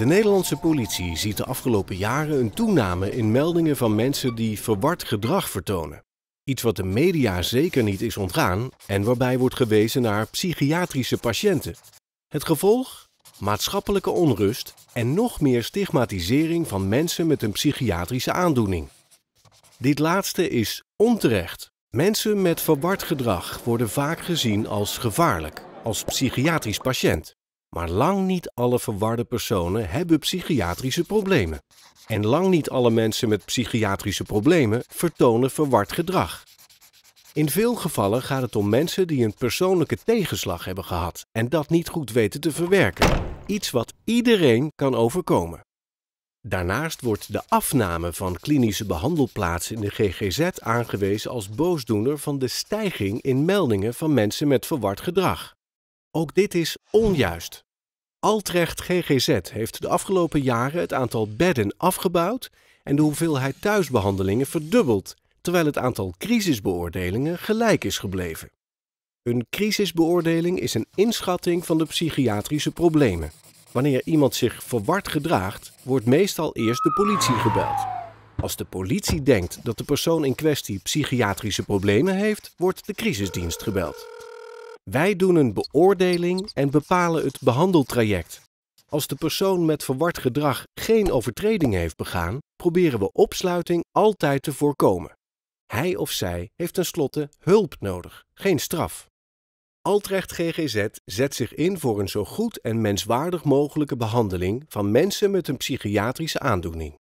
De Nederlandse politie ziet de afgelopen jaren een toename in meldingen van mensen die verward gedrag vertonen. Iets wat de media zeker niet is ontgaan en waarbij wordt gewezen naar psychiatrische patiënten. Het gevolg? Maatschappelijke onrust en nog meer stigmatisering van mensen met een psychiatrische aandoening. Dit laatste is onterecht. Mensen met verward gedrag worden vaak gezien als gevaarlijk, als psychiatrisch patiënt. Maar lang niet alle verwarde personen hebben psychiatrische problemen. En lang niet alle mensen met psychiatrische problemen vertonen verward gedrag. In veel gevallen gaat het om mensen die een persoonlijke tegenslag hebben gehad en dat niet goed weten te verwerken. Iets wat iedereen kan overkomen. Daarnaast wordt de afname van klinische behandelplaatsen in de GGZ aangewezen als boosdoener van de stijging in meldingen van mensen met verward gedrag. Ook dit is onjuist. Altrecht GGZ heeft de afgelopen jaren het aantal bedden afgebouwd en de hoeveelheid thuisbehandelingen verdubbeld, terwijl het aantal crisisbeoordelingen gelijk is gebleven. Een crisisbeoordeling is een inschatting van de psychiatrische problemen. Wanneer iemand zich verward gedraagt, wordt meestal eerst de politie gebeld. Als de politie denkt dat de persoon in kwestie psychiatrische problemen heeft, wordt de crisisdienst gebeld. Wij doen een beoordeling en bepalen het behandeltraject. Als de persoon met verward gedrag geen overtreding heeft begaan, proberen we opsluiting altijd te voorkomen. Hij of zij heeft tenslotte hulp nodig, geen straf. Altrecht GGZ zet zich in voor een zo goed en menswaardig mogelijke behandeling van mensen met een psychiatrische aandoening.